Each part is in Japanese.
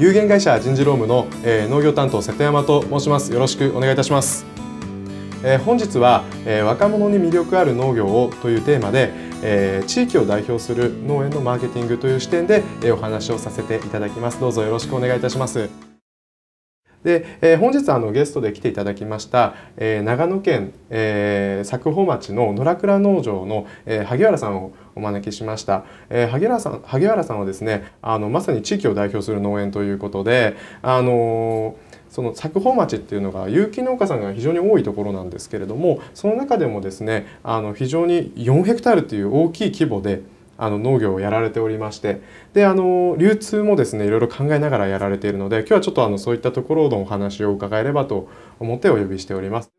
有限会社人事労務の、えー、農業担当瀬戸山と申しますよろしくお願いいたします、えー、本日は、えー、若者に魅力ある農業をというテーマで、えー、地域を代表する農園のマーケティングという視点で、えー、お話をさせていただきますどうぞよろしくお願いいたしますで、えー、本日あのゲストで来ていただきました、えー、長野県、えー、佐久穂町の野良倉農場の、えー、萩原さんをお招きしました、えー、萩原さん萩原さんはですねあのまさに地域を代表する農園ということであのーその佐久穂町っていうのが有機農家さんが非常に多いところなんですけれどもその中でもですねあの非常に4ヘクタールという大きい規模であの農業をやられておりましてであの流通もですねいろいろ考えながらやられているので今日はちょっとあのそういったところのお話を伺えればと思ってお呼びしております。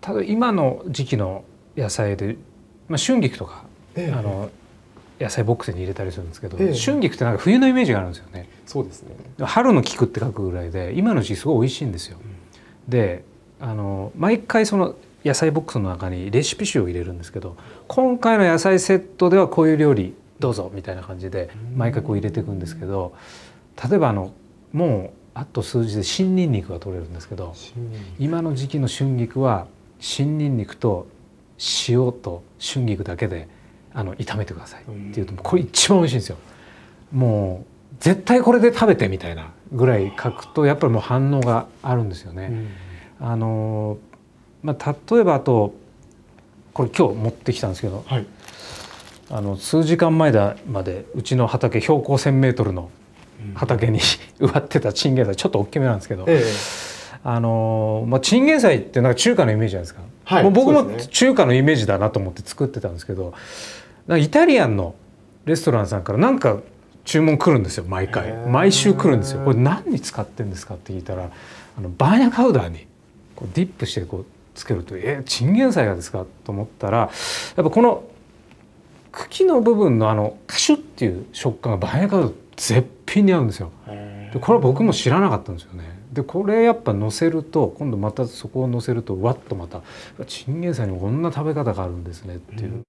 ただ今の時期の野菜で、まあ、春菊とか、ええ、あの野菜ボックスに入れたりするんですけど、ええ、春菊ってなんか冬のイメージがあるんですよね。そうですね。春の菊って書くぐらいで、今の時期すごい美味しいんですよ。うん、で、あの毎回その野菜ボックスの中にレシピ集を入れるんですけど今回の野菜セットではこういう料理どうぞみたいな感じで毎回こう入れていくんですけど例えばあのもうあと数字で新ニンニクが取れるんですけど今の時期の春菊は新ニンニクと塩と春菊だけであの炒めてくださいっていうとこれ一番美味しいんですよ。もう絶対これで食べてみたいなぐらい書くとやっぱりもう反応があるんですよね。あのまあ、例えばあとこれ今日持ってきたんですけど、はい、あの数時間前までうちの畑標高 1,000m の畑に、うん、植わってたチンゲン菜ちょっと大きめなんですけど、ええ、あのまあ、チンゲン菜ってなんか中華のイメージじゃないですか、はい、もう僕も中華のイメージだなと思って作ってたんですけどなんかイタリアンのレストランさんからなんか注文来るんですよ毎回毎週来るんですよこれ何に使ってんですかって聞いたらあのバーニャカウダーにこうディップしてこうつけるとえチンゲン菜がですかと思ったらやっぱこの茎の部分のあのカシュッっていう食感がバニラカード絶品に合うんですよ。でこれは僕も知らなかったんですよね。でこれやっぱのせると今度またそこをのせるとわっとまたチンゲン菜にこんな食べ方があるんですねっていう。うん